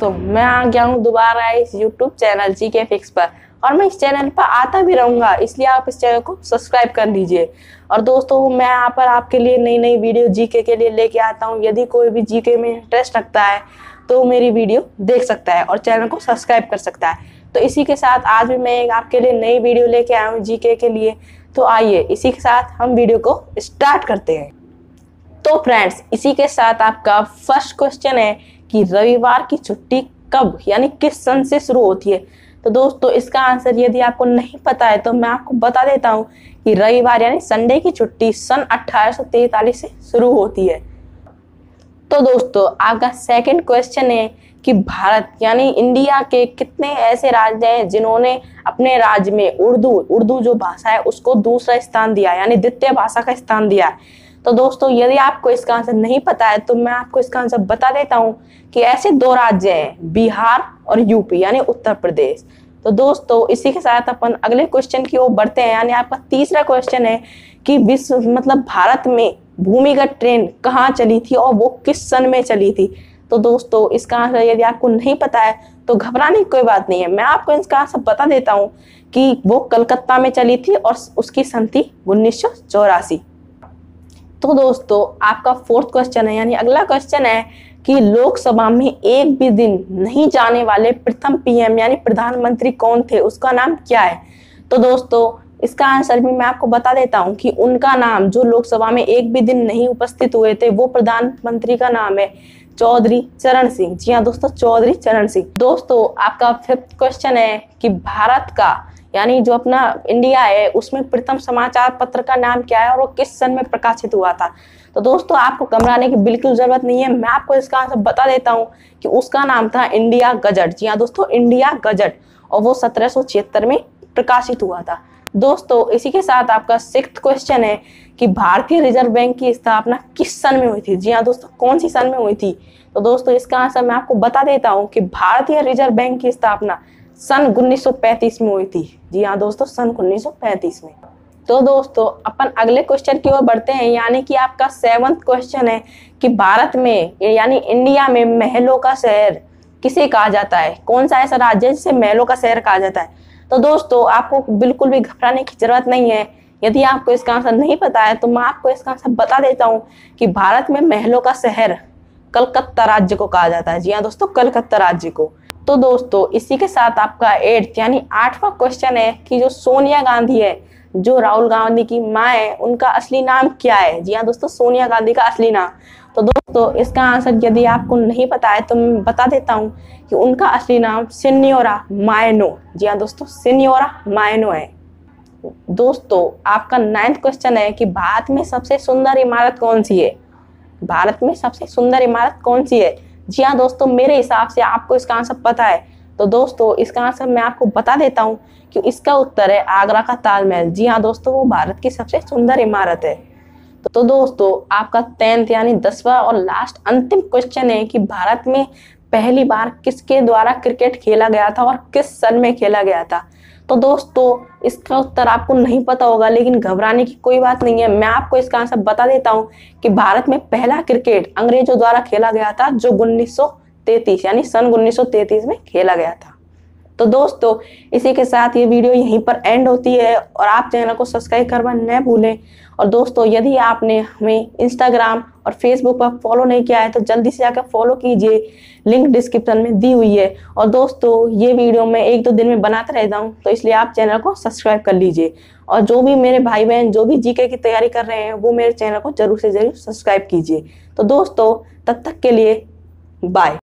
दोस्तों मैं आ गया हूँ दोबारा इस यूट्यूब चैनल जी के फिक्स पर और मैं इस चैनल पर आता भी रहूँगा इसलिए आप इस चैनल को सब्सक्राइब कर लीजिए और दोस्तों मैं यहाँ पर आपके लिए नई नई वीडियो जीके के लिए लेके आता हूँ यदि कोई भी जीके में इंटरेस्ट रखता है तो मेरी वीडियो देख सकता है और चैनल को सब्सक्राइब कर सकता है तो इसी के साथ आज भी मैं आपके लिए नई वीडियो लेके आया हूँ जीके के लिए तो आइए इसी के साथ हम वीडियो को स्टार्ट करते हैं तो फ्रेंड्स इसी के साथ आपका फर्स्ट क्वेश्चन है कि रविवार की छुट्टी कब यानी किस सन से शुरू होती है तो दोस्तों इसका आंसर यदि आपको नहीं पता है तो मैं आपको बता देता हूँ कि रविवार यानी संडे की छुट्टी सन अठारह से शुरू होती है तो दोस्तों आपका सेकंड क्वेश्चन है कि भारत यानी इंडिया के कितने ऐसे राज्य हैं जिन्होंने अपने राज्य में उर्दू उर्दू जो भाषा है उसको दूसरा स्थान दिया यानी द्वितीय भाषा का स्थान दिया है तो दोस्तों यदि आपको इसका आंसर नहीं पता है तो मैं आपको इसका आंसर बता देता हूँ कि ऐसे दो राज्य हैं बिहार और यूपी यानी उत्तर प्रदेश तो दोस्तों इसी के साथ अपन अगले क्वेश्चन की ओर बढ़ते हैं यानी आपका तीसरा क्वेश्चन है कि विश्व मतलब भारत में भूमिगत ट्रेन कहाँ चली थी और वो किस सन में चली थी तो दोस्तों इसका आंसर यदि आपको नहीं पता है तो घबराने की कोई बात नहीं है मैं आपको इसका आंसर बता देता हूँ कि वो कलकत्ता में चली थी और उसकी सन थी उन्नीस तो दोस्तों आपका फोर्थ क्वेश्चन है यानी अगला क्वेश्चन है कि लोकसभा में एक भी दिन नहीं जाने वाले प्रथम पीएम यानी प्रधानमंत्री कौन थे उसका नाम क्या है तो दोस्तों इसका आंसर भी मैं आपको बता देता हूँ कि उनका नाम जो लोकसभा में एक भी दिन नहीं उपस्थित हुए थे वो प्रधानमंत्री का नाम है चौधरी चरण सिंह जी हाँ दोस्तों चौधरी चरण सिंह दोस्तों आपका फिफ्थ क्वेश्चन है कि भारत का यानी जो अपना इंडिया है उसमें प्रथम समाचार पत्र का नाम क्या है और वो किस सन में प्रकाशित हुआ था तो दोस्तों आपको घबराने की बिल्कुल ज़रूरत नहीं है मैं आपको इसका आंसर बता देता हूँ कि उसका नाम था इंडिया गजट जी हाँ दोस्तों इंडिया गजट और वो सत्रह में प्रकाशित हुआ था दोस्तों इसी के साथ आपका सिक्स क्वेश्चन है कि भारतीय रिजर्व बैंक की स्थापना किस सन में हुई थी जी हाँ दोस्तों कौन सी सन में हुई थी तो दोस्तों इसका आंसर मैं आपको बता देता हूँ कि भारतीय रिजर्व बैंक की स्थापना सन 1935 में हुई थी जी हाँ दोस्तों सन 1935 में तो दोस्तों अपन अगले क्वेश्चन की ओर बढ़ते हैं यानी कि आपका सेवंथ क्वेश्चन है कि भारत में यानी इंडिया में महलों का शहर किसे कहा जाता है कौन सा ऐसा राज्य है जिसे महलों का शहर कहा जाता है तो दोस्तों आपको बिल्कुल भी घबराने की जरूरत नहीं है यदि आपको इसका आंसर नहीं पता है तो मैं आपको इसका आंसर बता देता हूँ कि भारत में महलों का शहर कलकत्ता राज्य को कहा जाता है जी हाँ दोस्तों कलकत्ता राज्य को तो दोस्तों इसी के साथ आपका एट्थ यानी आठवां क्वेश्चन है कि जो सोनिया गांधी है जो राहुल गांधी की माँ है उनका असली नाम क्या है जी हाँ दोस्तों सोनिया गांधी का असली नाम तो दोस्तों इसका आंसर यदि आपको नहीं पता है तो मैं बता देता हूँ कि उनका असली नाम सिन्योरा मायनो जी हाँ दोस्तों सिन्योरा मायनो है दोस्तों आपका नाइन्थ क्वेश्चन है कि भारत में सबसे सुंदर इमारत कौन सी है भारत में सबसे सुंदर इमारत कौन सी है जी हाँ दोस्तों मेरे हिसाब से आपको इसका आंसर पता है तो दोस्तों इसका आंसर मैं आपको बता देता हूँ कि इसका उत्तर है आगरा का ताजमहल जी हाँ दोस्तों वो भारत की सबसे सुंदर इमारत है तो दोस्तों आपका टेंथ यानी दसवा और लास्ट अंतिम क्वेश्चन है कि भारत में पहली बार किसके द्वारा क्रिकेट खेला गया था और किस सन में खेला गया था तो दोस्तों इसका उत्तर आपको नहीं पता होगा लेकिन घबराने की कोई बात नहीं है मैं आपको इसका आंसर बता देता हूँ कि भारत में पहला क्रिकेट अंग्रेजों द्वारा खेला गया था जो उन्नीस सौ 1933 यानी सन 1933 में खेला गया था तो दोस्तों इसी के साथ ये वीडियो यहीं पर एंड होती है और आप चैनल को सब्सक्राइब करना न भूलें और दोस्तों यदि आपने हमें इंस्टाग्राम और फेसबुक पर फॉलो नहीं किया है तो जल्दी से जाकर फॉलो कीजिए लिंक डिस्क्रिप्शन में दी हुई है और दोस्तों ये वीडियो मैं एक दो दिन में बनाता रहता हूँ तो इसलिए आप चैनल को सब्सक्राइब कर लीजिए और जो भी मेरे भाई बहन जो भी जीके की तैयारी कर रहे हैं वो मेरे चैनल को जरूर से जरूर सब्सक्राइब कीजिए तो दोस्तों तब तक के लिए बाय